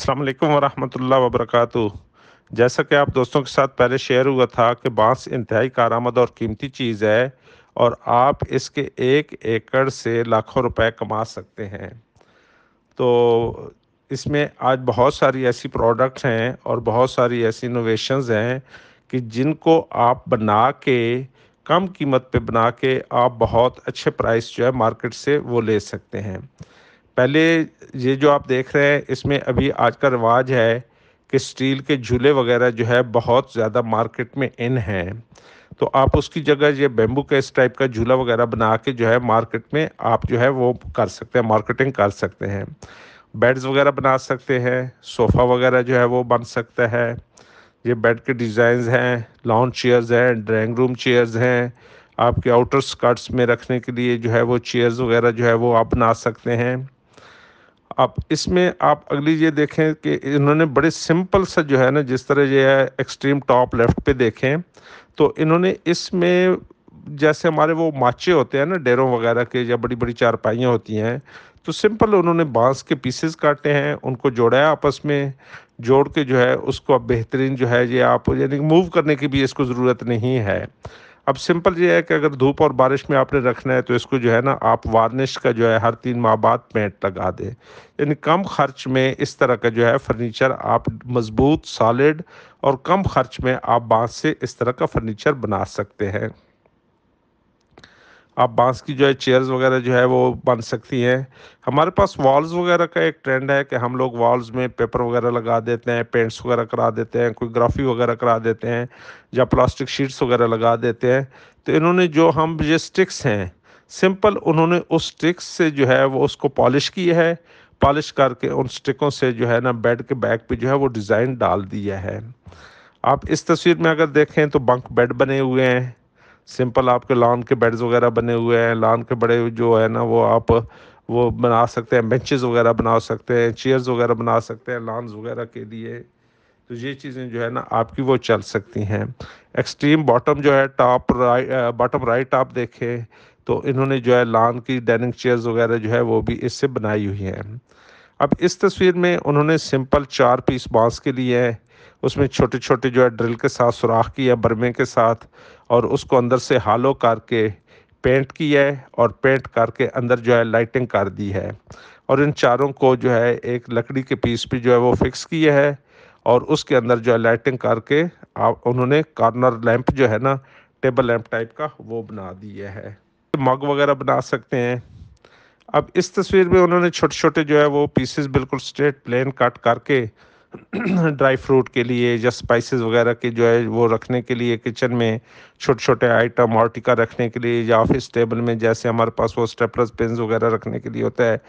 अल्लाम वरहमल वबरक जैसा कि आप दोस्तों के साथ पहले शेयर हुआ था कि बांस इंतहाई कारामद और कीमती चीज़ है और आप इसके एक एकड़ से लाखों रुपए कमा सकते हैं तो इसमें आज बहुत सारी ऐसी प्रोडक्ट हैं और बहुत सारी ऐसी इनोवेशंस हैं कि जिनको आप बना के कम कीमत पे बना के आप बहुत अच्छे प्राइस जो है मार्केट से वो ले सकते हैं पहले ये जो आप देख रहे हैं इसमें अभी आज का रिवाज है कि स्टील के झूले वगैरह जो है बहुत ज़्यादा मार्केट में इन हैं तो आप उसकी जगह ये बेम्बू का इस टाइप का झूला वगैरह बना के जो है मार्केट में आप जो है वो कर सकते हैं मार्केटिंग कर सकते हैं बेड्स वगैरह बना सकते हैं सोफ़ा वगैरह जो है वो बन सकता है ये बेड के डिज़ाइन हैं लॉन्च चेयर्स हैं ड्राइंग रूम चेयर्स हैं आपके आउटर स्कर्ट्स में रखने के लिए जो है वो चेयर्स वगैरह जो है वो आप बना सकते हैं अब इसमें आप अगली ये देखें कि इन्होंने बड़े सिंपल सा जो है ना जिस तरह ये है एक्सट्रीम टॉप लेफ्ट पे देखें तो इन्होंने इसमें जैसे हमारे वो माचे होते हैं ना डेरों वगैरह के या बड़ी बड़ी चारपाइयाँ होती हैं तो सिंपल उन्होंने बांस के पीसेस काटे हैं उनको जोड़ा है आपस में जोड़ के जो है उसको अब बेहतरीन जो है ये आप यानी मूव करने की भी इसको ज़रूरत नहीं है अब सिंपल ये है कि अगर धूप और बारिश में आपने रखना है तो इसको जो है ना आप वार्निश का जो है हर तीन माह बाद पेंट लगा दें यानी कम खर्च में इस तरह का जो है फर्नीचर आप मजबूत सॉलिड और कम खर्च में आप बांस से इस तरह का फर्नीचर बना सकते हैं आप बांस की जो है चेयर्स वगैरह जो है वो बन सकती हैं हमारे पास वॉल्स वगैरह का एक ट्रेंड है कि हम लोग वॉल्स में पेपर वगैरह लगा देते हैं पेंट्स वगैरह करा देते हैं कोई ग्राफी वगैरह करा देते हैं या प्लास्टिक शीट्स वगैरह लगा देते हैं तो इन्होंने जो हम ये स्टिक्स हैं सिंपल उन्होंने उस स्टिक्स से जो है वो उसको पॉलिश की है पॉलिश करके उन स्टिकों से जो है ना बेड के बैक पे जो है वो डिज़ाइन डाल दिया है आप इस तस्वीर में अगर देखें तो बंक बेड बने हुए हैं सिंपल आपके लॉन के बेड्स वगैरह बने हुए हैं लॉन के बड़े जो है ना वो आप वो बना सकते हैं बेंचेस वगैरह बना सकते हैं चेयर्स वगैरह बना सकते हैं लॉन्स वगैरह के लिए तो ये चीज़ें जो है ना आपकी वो चल सकती हैं एक्सट्रीम बॉटम जो है टॉप राइट बॉटम राइट आप देखें तो इन्होंने जो है लॉन की डाइनिंग चेयर्स वगैरह जो है वो भी इससे बनाई हुई हैं अब इस तस्वीर में उन्होंने सिंपल चार पीस बांस के लिए हैं उसमें छोटे छोटे जो है ड्रिल के साथ सुराख की है बर्मे के साथ और उसको अंदर से हालो करके पेंट की है और पेंट करके अंदर जो है लाइटिंग कर दी है और इन चारों को जो है एक लकड़ी के पीस पे जो है वो फिक्स किया है और उसके अंदर जो है लाइटिंग करके आप उन्होंने कॉर्नर लैंप जो है ना टेबल लैंप टाइप का वो बना दिया है मग वगैरह बना सकते हैं अब इस तस्वीर में उन्होंने छोटे छोटे जो है वो पीसेस बिल्कुल स्ट्रेट प्लेन कट करके ड्राई फ्रूट के लिए या स्पाइसेस वगैरह के जो है वो रखने के लिए किचन में छोटे छोटे आइटम टिका रखने के लिए या ऑफिस टेबल में जैसे हमारे पास वो स्टेपलर पेंस वगैरह रखने के लिए होता है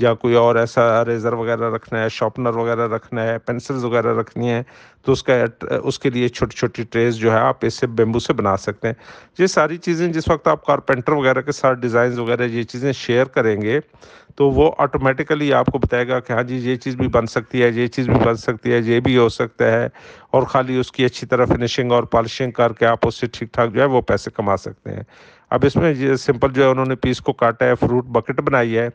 या कोई और ऐसा रेज़र वगैरह रखना है शॉर्पनर वगैरह रखना है पेंसिल्स वगैरह रखनी है तो उसका उसके लिए छोटी छोटी ट्रेस जो है आप इसे बेम्बू से बना सकते हैं ये सारी चीज़ें जिस वक्त आप कारपेंटर वगैरह के साथ डिज़ाइन वगैरह ये चीज़ें शेयर करेंगे तो वो ऑटोमेटिकली आपको बताएगा कि हाँ जी ये चीज़ भी बन सकती है ये चीज़ भी बन सकती है ये भी हो सकता है और ख़ाली उसकी अच्छी तरह फिनिशिंग और पॉलिशिंग करके आप उससे ठीक ठाक जो है वो पैसे कमा सकते हैं अब इसमें सिंपल जो है उन्होंने पीस को काटा है फ्रूट बकेट बनाई है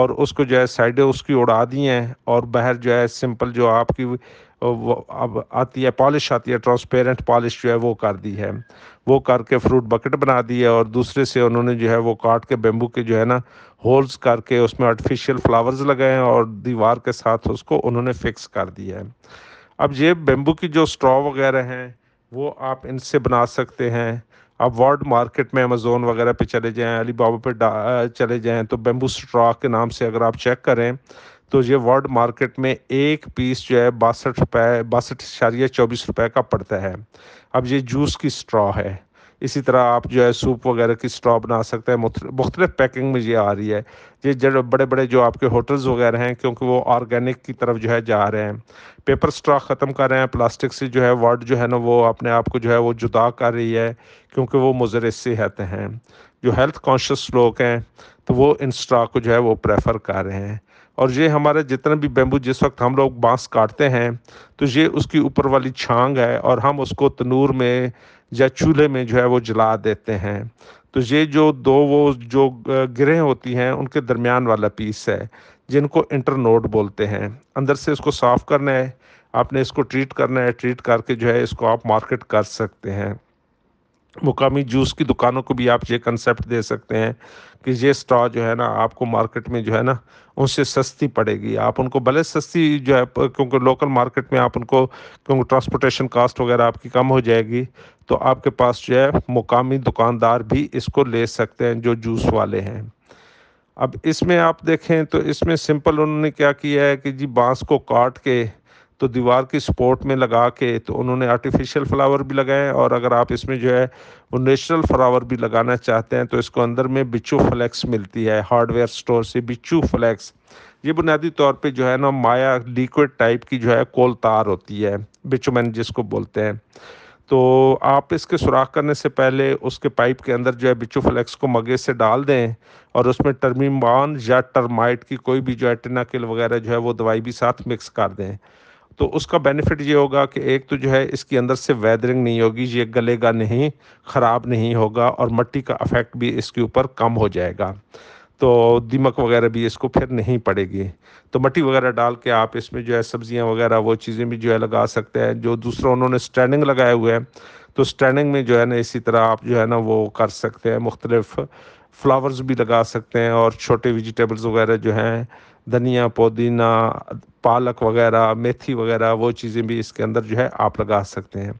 और उसको जो है साइडें उसकी उड़ा दी हैं और बाहर जो है सिंपल जो आपकी अब आती है पॉलिश आती है ट्रांसपेरेंट पॉलिश जो है वो कर दी है वो करके फ्रूट बकेट बना दी है और दूसरे से उन्होंने जो है वो काट के बेम्बू के जो है ना होल्स करके उसमें आर्टिफिशियल फ्लावर्स लगाए हैं और दीवार के साथ उसको उन्होंने फिक्स कर दिया है अब ये बेम्बू की जो स्ट्रॉ वगैरह हैं वो आप इनसे बना सकते हैं आप वर्ल्ड मार्केट में अमेज़ोन वगैरह पे चले जाएं अली बाबा पे चले जाएं तो बेम्बू स्ट्रा के नाम से अगर आप चेक करें तो ये वर्ल्ड मार्केट में एक पीस जो है बासठ रुपये बासठ इशारिया चौबीस रुपये का पड़ता है अब ये जूस की स्ट्रॉ है इसी तरह आप जो है सूप वगैरह की स्ट्रॉ बना सकते हैं मुख्तलिफ पैकिंग में ये आ रही है ये जो बड़े बड़े जो आपके होटल्स वगैरह हैं क्योंकि वो ऑर्गेनिक की तरफ जो है जा रहे हैं पेपर स्ट्रॉ ख़त्म कर रहे हैं प्लास्टिक से जो है वर्ड जो है ना वो अपने आप को जो है वो जुदा कर रही है क्योंकि वो मुजर रहते हैं जो हेल्थ कॉन्शियस लोग हैं तो वो इन स्ट्रॉ को जो है वो प्रेफर कर रहे हैं और ये हमारे जितने भी बेम्बू जिस वक्त हम लोग बांस काटते हैं तो ये उसकी ऊपर वाली छांग है और हम उसको तनूर में या चूल्हे में जो है वो जला देते हैं तो ये जो दो वो जो गिरें होती हैं उनके दरमियान वाला पीस है जिनको इंटरनोड बोलते हैं अंदर से इसको साफ़ करना है आपने इसको ट्रीट करना है ट्रीट करके जो है इसको आप मार्केट कर सकते हैं मुकामी जूस की दुकानों को भी आप ये कंसेप्ट दे सकते हैं कि ये स्ट्रॉ जो है ना आपको मार्केट में जो है ना उनसे सस्ती पड़ेगी आप उनको भले सस्ती जो है क्योंकि लोकल मार्केट में आप उनको क्योंकि ट्रांसपोर्टेशन कास्ट वगैरह आपकी कम हो जाएगी तो आपके पास जो है मुकामी दुकानदार भी इसको ले सकते हैं जो जूस वाले हैं अब इसमें आप देखें तो इसमें सिंपल उन्होंने क्या किया है कि जी बांस को काट के तो दीवार की सपोर्ट में लगा के तो उन्होंने आर्टिफिशियल फ्लावर भी लगाए और अगर आप इसमें जो है वो नेचुरल फ्लावर भी लगाना चाहते हैं तो इसको अंदर में बिचू फ्लैक्स मिलती है हार्डवेयर स्टोर से बिचू फ्लैक्स ये बुनियादी तौर पे जो है ना माया लिक्विड टाइप की जो है कोल तार होती है मैन जिसको बोलते हैं तो आप इसके सुराख करने से पहले उसके पाइप के अंदर जो है बिचू फ्लेक्स को मगे से डाल दें और उसमें टर्मीमान या टर्माइट की कोई भी जो है टिनाकिल वगैरह जो है वो दवाई भी साथ मिक्स कर दें तो उसका बेनिफिट ये होगा कि एक तो जो है इसके अंदर से वेदरिंग नहीं होगी ये गलेगा नहीं ख़राब नहीं होगा और मट्टी का अफेक्ट भी इसके ऊपर कम हो जाएगा तो दीमक वगैरह भी इसको फिर नहीं पड़ेगी तो मट्टी वगैरह डाल के आप इसमें जो है सब्जियां वगैरह वो चीज़ें भी जो है लगा सकते हैं जो दूसरा उन्होंने स्टैंडिंग लगाए हुए हैं तो स्टैंडिंग में जो है ना इसी तरह आप जो है ना वो कर सकते हैं मुख्तलिफ फ्लावर्स भी लगा सकते हैं और छोटे वेजिटेबल्स वगैरह जो हैं धनिया पुदीना पालक वगैरह मेथी वगैरह वो चीज़ें भी इसके अंदर जो है आप लगा सकते हैं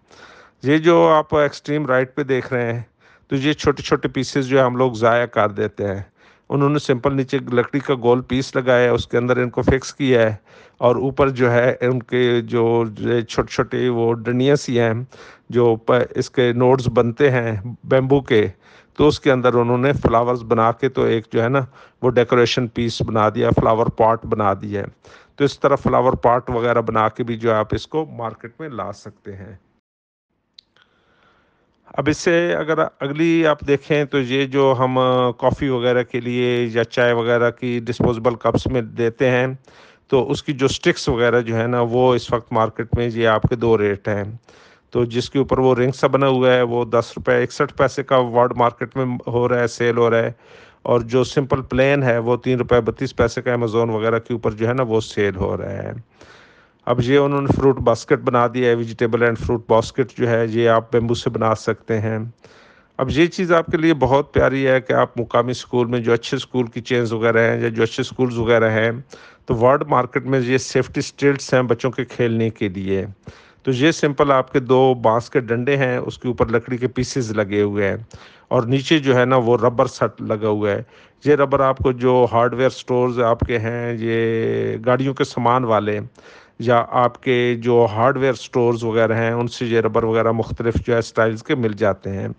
ये जो आप एक्सट्रीम राइट पे देख रहे हैं तो ये छोटे छोटे पीसेस जो है हम लोग ज़ाया कर देते हैं उन्होंने सिंपल नीचे लकड़ी का गोल पीस लगाया है उसके अंदर इनको फिक्स किया है और ऊपर जो है उनके जो छोटे छोटे वो डंडिया सी हैं जो इसके नोड्स बनते हैं बेम्बू के तो उसके अंदर उन्होंने फ्लावर्स बना के तो एक जो है ना वो डेकोरेशन पीस बना दिया फ्लावर पॉट बना दिया है तो इस तरह फ्लावर पार्ट वगैरह बना के भी जो है आप इसको मार्केट में ला सकते हैं अब इससे अगर अगली आप देखें तो ये जो हम कॉफ़ी वगैरह के लिए या चाय वगैरह की डिस्पोजेबल कप्स में देते हैं तो उसकी जो स्टिक्स वगैरह जो है ना वो इस वक्त मार्केट में ये आपके दो रेट हैं तो जिसके ऊपर वो रिंग सा बना हुआ है वो दस रुपये इकसठ पैसे का वर्ल्ड मार्केट में हो रहा है सेल हो रहा है और जो सिंपल प्लेन है वो तीन रुपये बत्तीस पैसे का अमेज़ोन वगैरह के ऊपर जो है ना वो सेल हो रहा है अब ये उन्होंने फ्रूट बास्केट बना दिया है वेजिटेबल एंड फ्रूट बास्केट जो है ये आप बेम्बू से बना सकते हैं अब ये चीज़ आपके लिए बहुत प्यारी है कि आप मुकामी स्कूल में जो अच्छे स्कूल की चेंज वगैरह हैं या जो अच्छे स्कूल्स वगैरह हैं तो वर्ल्ड मार्केट में ये सेफ्टी स्टिल्ट्स हैं बच्चों के खेलने के लिए तो ये सिंपल आपके दो बांस के डंडे हैं उसके ऊपर लकड़ी के पीसेस लगे हुए हैं और नीचे जो है ना वो रबर सेट लगा हुआ है ये रबर आपको जो हार्डवेयर स्टोर्स आपके हैं ये गाड़ियों के सामान वाले या आपके जो हार्डवेयर स्टोर्स वगैरह हैं उनसे ये रबर वगैरह मुख्तलिफ जो है स्टाइल्स के मिल जाते हैं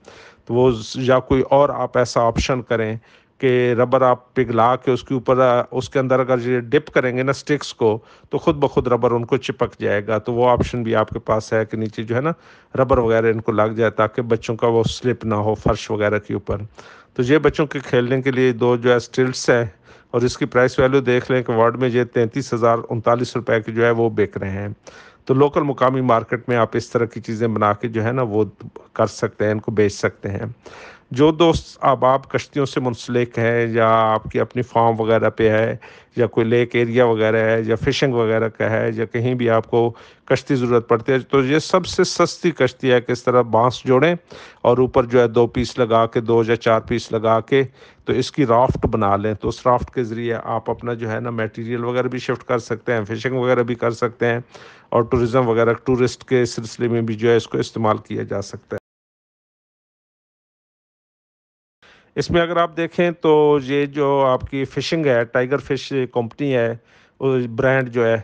तो वो या कोई और आप ऐसा ऑप्शन करें कि रबर आप पिघला के उसके ऊपर उसके अंदर अगर ये डिप करेंगे ना स्टिक्स को तो ख़ुद ब खुद रबर उनको चिपक जाएगा तो वो ऑप्शन भी आपके पास है कि नीचे जो है ना रबर वगैरह इनको लग जाए ताकि बच्चों का वो स्लिप ना हो फर्श वगैरह के ऊपर तो ये बच्चों के खेलने के लिए दो जो है स्टिल्स हैं और इसकी प्राइस वैल्यू देख लें कि वार्ड में ये तैंतीस हज़ार उनतालीस रुपये की जो है वो बेच रहे हैं तो लोकल मुकामी मार्केट में आप इस तरह की चीज़ें बना के जो है ना वो कर सकते हैं इनको बेच सकते हैं जो दोस्त अब आप कश्तियों से मुंसलिक हैं या आपकी अपनी फार्म वगैरह पे है या कोई लेक एरिया वगैरह है या फिशिंग वगैरह का है या कहीं भी आपको कश्ती ज़रूरत पड़ती है तो ये सबसे सस्ती कश्ती है कि इस तरह बांस जोड़ें और ऊपर जो है दो पीस लगा के दो या चार पीस लगा के तो इसकी राफ्ट बना लें तो उस राफ्ट के ज़रिए आप अपना जो है ना मटेरियल वगैरह भी शिफ्ट कर सकते हैं फिशिंग वगैरह भी कर सकते हैं और टूरिज़म वगैरह टूरिस्ट के सिलसिले में भी जो है इसको इस्तेमाल किया जा सकता है इसमें अगर आप देखें तो ये जो आपकी फ़िशिंग है टाइगर फिश कंपनी है ब्रांड जो है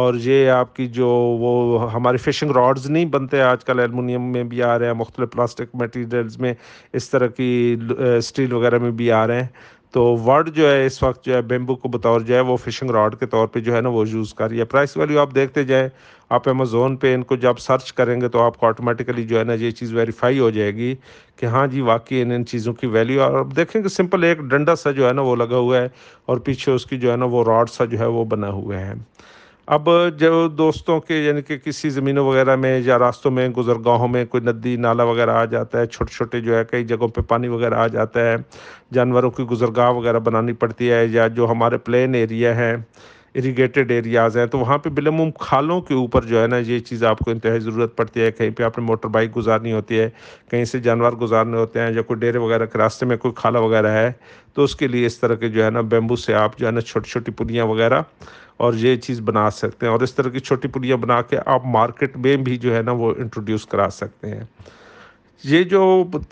और ये आपकी जो वो हमारे फ़िशिंग रॉड्स नहीं बनते आजकल एलमिनियम में भी आ रहे हैं मुख्तलिफ प्लास्टिक मटेरियल्स में इस तरह की स्टील वगैरह में भी आ रहे हैं तो वर्ड जो है इस वक्त जो है बेम्बू को बतौर जो है वो फिशिंग रॉड के तौर पे जो है ना वो यूज़ कर रही है प्राइस वैल्यू आप देखते जाएं आप अमेज़ोन पे इनको जब सर्च करेंगे तो आपको ऑटोमेटिकली जो है ना ये चीज़ वेरीफाई हो जाएगी कि हाँ जी वाकई इन इन चीज़ों की वैल्यू और अब देखेंगे सिंपल एक डंडा सा जो है ना वो लगा हुआ है और पीछे उसकी जो है ना वो रॉड सा जो है वो बना हुआ है अब जो दोस्तों के यानी कि किसी ज़मीनों वगैरह में या रास्तों में गुजरगाहों में कोई नदी नाला वगैरह आ जाता है छोटे छोटे जो है कई जगहों पे पानी वगैरह आ जाता है जानवरों की गुजरगाह वगैरह बनानी पड़ती है या जो हमारे प्लेन एरिया हैं इरीगेटेड एरियाज़ हैं तो वहाँ पे बिलमुम खालों के ऊपर जो है ना ये चीज़ आपको इंतहाई ज़रूरत पड़ती है कहीं पे आपने मोटर बाइक गुजारनी होती है कहीं से जानवर गुजारने होते हैं या कोई डेरे वगैरह के रास्ते में कोई खाला वगैरह है तो उसके लिए इस तरह के जो है ना बेम्बू से आप जो है ना छोटी छोटी पुलियाँ वगैरह और ये चीज़ बना सकते हैं और इस तरह की छोटी पुलियाँ बना के आप मार्केट में भी जो है ना वो इंट्रोड्यूस करा सकते हैं ये जो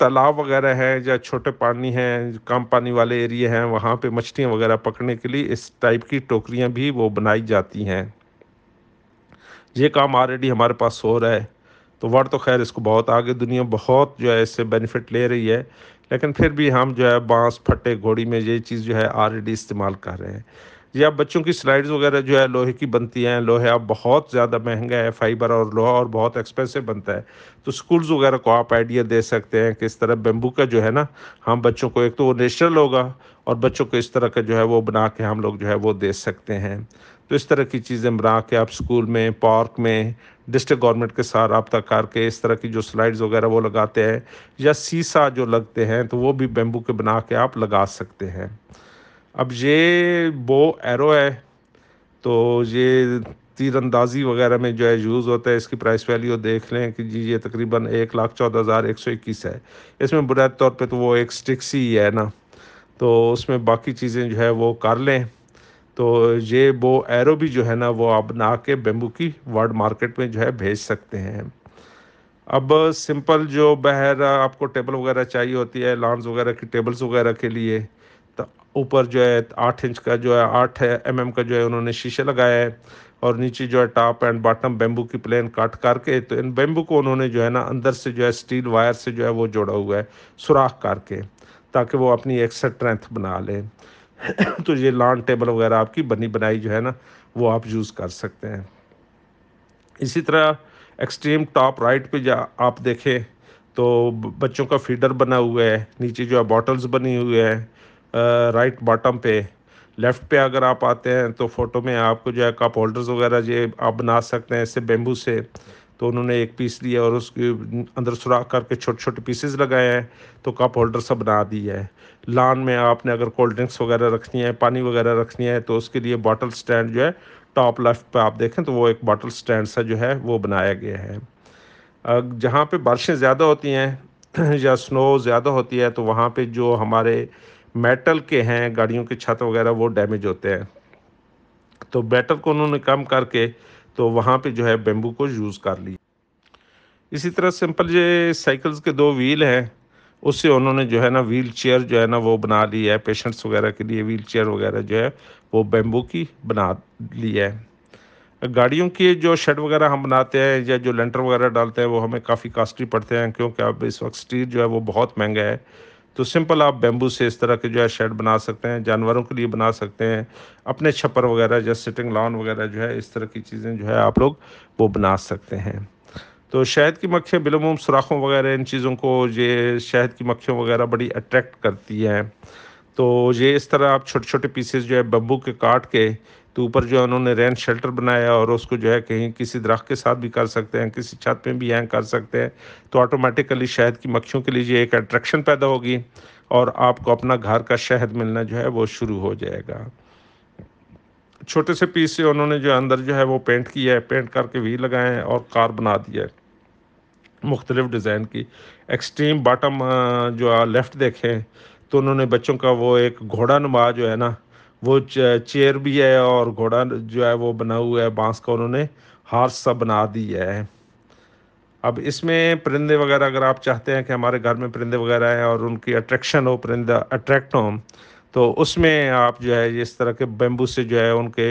तालाब वगैरह हैं या छोटे पानी हैं कम पानी वाले एरिए हैं वहाँ पे मछलियाँ वगैरह पकड़ने के लिए इस टाइप की टोकरियाँ भी वो बनाई जाती हैं ये काम ऑलरेडी हमारे पास हो रहा है तो वर्ड तो खैर इसको बहुत आगे दुनिया बहुत जो है इससे बेनिफिट ले रही है लेकिन फिर भी हम जो है बांस फटे घोड़ी में ये चीज़ जो है ऑलरेडी इस्तेमाल कर रहे हैं या बच्चों की स्लाइड्स वगैरह जो है लोहे की बनती हैं लोहे आप बहुत ज़्यादा महंगा है फाइबर और लोहा और बहुत एक्सपेंसिव बनता है तो स्कूल्स वगैरह को आप आइडिया दे सकते हैं कि इस तरह बेम्बू का जो है ना हम बच्चों को एक तो वो नेचुरल होगा और बच्चों को इस तरह का जो है वो बना के हम लोग जो है वो दे सकते हैं तो इस तरह की चीज़ें बना के आप स्कूल में पार्क में डिस्ट्रिक्ट गवर्नमेंट के साथ रबता करके इस तरह की जो स्लाइड्स वगैरह वो लगाते हैं या सीसा जो लगते हैं तो वो भी बेम्बू के बना के आप लगा सकते हैं अब ये बो एरो है तो ये तीरंदाजी वगैरह में जो है यूज़ होता है इसकी प्राइस वैल्यू देख लें कि जी ये तकरीबन एक लाख चौदह हज़ार एक सौ इक्कीस है इसमें बुरा तौर पे तो वो एक स्टिक्स ही है ना तो उसमें बाकी चीज़ें जो है वो कर लें तो ये वो एरो भी जो है ना वो आप बना के बेम्बू की वर्ल्ड मार्केट में जो है भेज सकते हैं अब सिंपल जो बहर आपको टेबल वगैरह चाहिए होती है लॉन्स वगैरह की टेबल्स वगैरह के लिए ऊपर जो है आठ इंच का जो है आठ एम एम का जो है उन्होंने शीशे लगाया है और नीचे जो है टॉप एंड बॉटम बेम्बू की प्लेन काट करके तो इन बेम्बू को उन्होंने जो है ना अंदर से जो है स्टील वायर से जो है वो जोड़ा हुआ है सुराख करके ताकि वो अपनी एक स्ट्रेंथ बना लें तो ये लॉन टेबल वगैरह आपकी बनी बनाई जो है ना वो आप यूज़ कर सकते हैं इसी तरह एक्सट्रीम टॉप राइट पे जा आप देखें तो बच्चों का फीडर बना हुआ है नीचे जो है बॉटल्स बनी हुई है राइट बॉटम पे लेफ़्ट पे अगर आप आते हैं तो फ़ोटो में आपको जो है कप होल्डर्स वगैरह ये आप बना सकते हैं इससे बेम्बू से तो उन्होंने एक पीस लिया और उसके अंदर सुराख करके छोटे छोटे पीसेस लगाए हैं तो कप होल्डर सब बना दिया है लान में आपने अगर कोल्ड ड्रिंक्स वगैरह रखनी है पानी वगैरह रखनी है तो उसके लिए बॉटल स्टैंड जो है टॉप लेफ्ट पर आप देखें तो वो एक बॉटल स्टैंड सा जो है वो बनाया गया है जहाँ पर बारिशें ज़्यादा होती हैं या स्नो ज़्यादा होती है तो वहाँ पर जो हमारे मेटल के हैं गाड़ियों के छत वगैरह वो डैमेज होते हैं तो बेटर को उन्होंने कम करके तो वहाँ पे जो है बेम्बू को यूज़ कर लिया इसी तरह सिंपल ये साइकिल्स के दो व्हील हैं उससे उन्होंने जो है ना व्हील चेयर जो है ना वो बना ली है पेशेंट्स वगैरह के लिए व्हील चेयर वगैरह जो है वो बेम्बू की बना ली है गाड़ियों के जो शेड वगैरह हम बनाते हैं या जो लेंटर वगैरह डालते हैं वो हमें काफ़ी कास्टली पड़ते हैं क्योंकि अब इस वक्त स्टील जो है वो बहुत महंगा है तो सिंपल आप बेम्बू से इस तरह के जो है शेड बना सकते हैं जानवरों के लिए बना सकते हैं अपने छप्पर वगैरह जो सिटिंग लॉन वगैरह जो है इस तरह की चीज़ें जो है आप लोग वो बना सकते हैं तो शहद की मक्खियाँ बिलुम सुराखों वगैरह इन चीज़ों को ये शहद की मक्खियों वगैरह बड़ी अट्रैक्ट करती हैं तो ये इस तरह आप छोटे छोटे पीसेस जो है बम्बू के काट के तो ऊपर जो है उन्होंने रेन शेल्टर बनाया और उसको जो है कहीं किसी दरख्त के साथ भी कर सकते हैं किसी छत पे भी हैंग कर सकते हैं तो ऑटोमेटिकली शहद की मक्खियों के लिए एक अट्रैक्शन पैदा होगी और आपको अपना घर का शहद मिलना जो है वो शुरू हो जाएगा छोटे से पीस से उन्होंने जो अंदर जो है वो पेंट किया है पेंट करके वी लगाए हैं और कार बना दिया है मुख्तलिफ डिज़ाइन की एक्सट्रीम बॉटम जो लेफ़्ट देखें तो उन्होंने बच्चों का वो एक घोड़ा नुमा जो है ना वो चेयर भी है और घोड़ा जो है वो बना हुआ है बांस का उन्होंने हार सा बना दिया है अब इसमें परिंदे वगैरह अगर आप चाहते हैं कि हमारे घर में परिंदे वगैरह हैं और उनकी अट्रैक्शन हो परिंदा अट्रैक्ट हो तो उसमें आप जो है इस तरह के बेम्बू से जो है उनके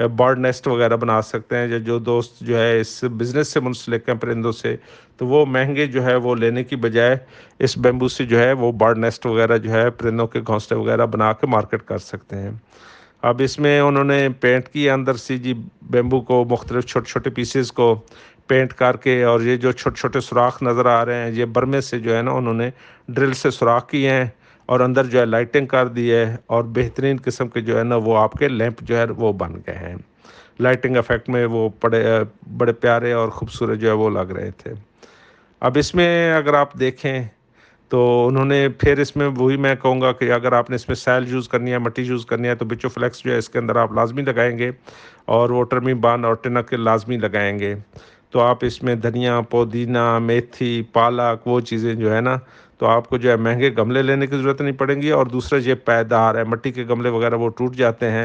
बर्ड नेस्ट वगैरह बना सकते हैं या जो दोस्त जो है इस बिज़नेस से मुंसलिक हैं परिंदों से तो वो महंगे जो है वो लेने की बजाय इस बेम्बू से जो है वो बर्ड नेस्ट वगैरह जो है परिंदों के घोंसले वगैरह बना के मार्केट कर सकते हैं अब इसमें उन्होंने पेंट किया अंदर से जी बेम्बू को मुख्तलिफ छोटे छोटे पीसेस को पेंट करके और ये जो छोटे छोटे सुराख नज़र आ रहे हैं ये बर्मे से जो है ना उन्होंने ड्रिल से सुराख किए हैं और अंदर जो है लाइटिंग कर दी है और बेहतरीन किस्म के जो है ना वो आपके लैंप जो है वो बन गए हैं लाइटिंग इफेक्ट में वो बड़े बड़े प्यारे और ख़ूबसूरत जो है वो लग रहे थे अब इसमें अगर आप देखें तो उन्होंने फिर इसमें वही मैं कहूँगा कि अगर आपने इसमें सेल यूज़ करनी है मट्टी यूज़ करनी है तो बिचो फ्लैक्स जो है इसके अंदर आप लाजमी लगाएंगे और वो टर्मी बान और टिनक के लाजमी लगाएंगे तो आप इसमें धनिया पुदीना मेथी पालक वो चीज़ें जो है ना तो आपको जो है महंगे गमले लेने की ज़रूरत नहीं पड़ेगी और दूसरे जो पैदार है मट्टी के गमले वगैरह वो टूट जाते हैं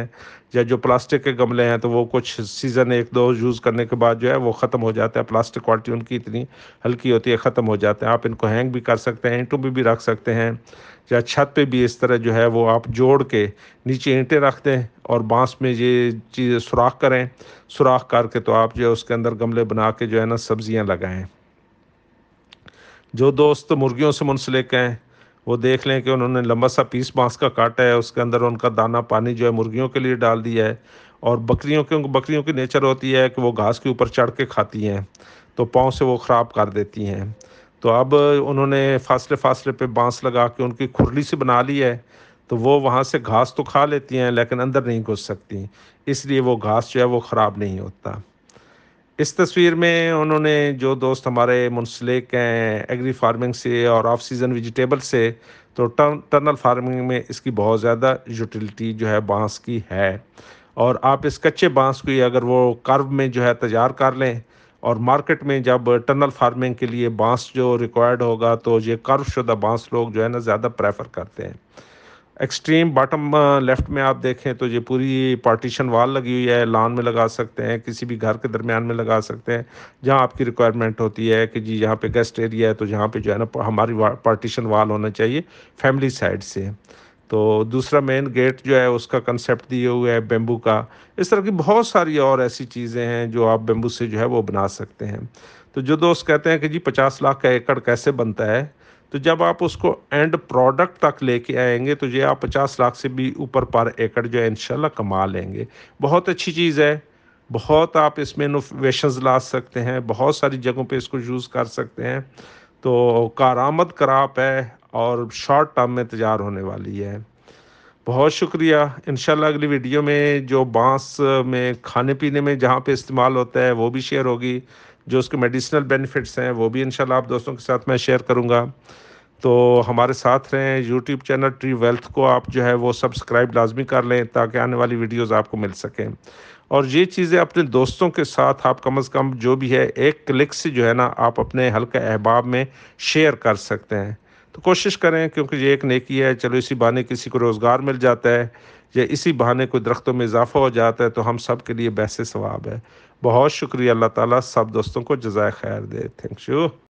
या जो प्लास्टिक के गमले हैं तो वो कुछ सीज़न एक दो यूज़ करने के बाद जो है वो ख़त्म हो जाता है प्लास्टिक क्वालिटी उनकी इतनी हल्की होती है ख़त्म हो जाते हैं आप इनको हैंग भी कर सकते हैं ईंटों पर भी रख सकते हैं या छत पे भी इस तरह जो है वो आप जोड़ के नीचे ईंटें रख दें और बांस में ये चीज़ें सुराख करें सुराख करके तो आप जो है उसके अंदर गमले बना के जो है ना सब्ज़ियाँ लगाएँ जो दोस्त मुर्गियों से मुंसलिक हैं वो देख लें कि उन्होंने लंबा सा पीस बांस का काटा है उसके अंदर उनका दाना पानी जो है मुर्गियों के लिए डाल दिया है और बकरियों के बकरियों की नेचर होती है कि वो घास के ऊपर चढ़ के खाती हैं तो पाँव से वो ख़राब कर देती हैं तो अब उन्होंने फासले फासले पे बांस लगा के उनकी खुरली सी बना ली है तो वो वहाँ से घास तो खा लेती हैं लेकिन अंदर नहीं घुस सकती इसलिए वो घास जो है वो ख़राब नहीं होता इस तस्वीर में उन्होंने जो दोस्त हमारे मुंसलिक हैं एग्री फार्मिंग से और ऑफ सीज़न वेजिटेबल से तो टर्न टर्नल फार्मिंग में इसकी बहुत ज़्यादा यूटिलिटी जो है बांस की है और आप इस कच्चे बांस की अगर वो कर्व में जो है तैयार कर लें और मार्केट में जब टनल फार्मिंग के लिए बांस जो रिक्वायर्ड होगा तो ये कर्व शुदा बांस लोग जो है ना ज़्यादा प्रेफर करते हैं एक्सट्रीम बॉटम लेफ्ट में आप देखें तो ये पूरी पार्टीशन वाल लगी हुई है लान में लगा सकते हैं किसी भी घर के दरमियान में लगा सकते हैं जहाँ आपकी रिक्वायरमेंट होती है कि जी यहाँ पे गेस्ट एरिया है तो जहां पे जो है ना हमारी पार्टीशन वाल होना चाहिए फैमिली साइड से तो दूसरा मेन गेट जो है उसका कंसेप्ट दिए हुए है बेम्बू का इस तरह की बहुत सारी और ऐसी चीज़ें हैं जो आप बेम्बू से जो है वो बना सकते हैं तो जो दोस्त कहते हैं कि जी पचास लाख का एकड़ कैसे बनता है तो जब आप उसको एंड प्रोडक्ट तक लेके आएंगे तो ये आप पचास लाख से भी ऊपर पर एकड़ जो है इन कमा लेंगे बहुत अच्छी चीज़ है बहुत आप इसमें इनोवेशन ला सकते हैं बहुत सारी जगहों पे इसको यूज़ कर सकते हैं तो कार आमद कराप है और शॉर्ट टर्म में तैयार होने वाली है बहुत शुक्रिया इन अगली वीडियो में जो बांस में खाने पीने में जहाँ पे इस्तेमाल होता है वो भी शेयर होगी जो उसके मेडिसिनल बेनिफिट्स हैं वो भी इन आप दोस्तों के साथ मैं शेयर करूँगा तो हमारे साथ रहें यूट्यूब चैनल ट्री वेल्थ को आप जो है वो सब्सक्राइब लाजमी कर लें ताकि आने वाली वीडियोज़ आपको मिल सकें और ये चीज़ें अपने दोस्तों के साथ आप कम अज़ कम जो भी है एक क्लिक से जो है ना आप अपने हल्के अहबाब में शेयर कर सकते हैं तो कोशिश करें क्योंकि ये एक नेकी है चलो इसी बहाने किसी को रोज़गार मिल जाता है या इसी बहाने कोई दरख्तों में इजाफा हो जाता है तो हम सब के लिए बैसे सवाब है बहुत शुक्रिया अल्लाह ताला सब दोस्तों को जजाय खैर दे थैंक यू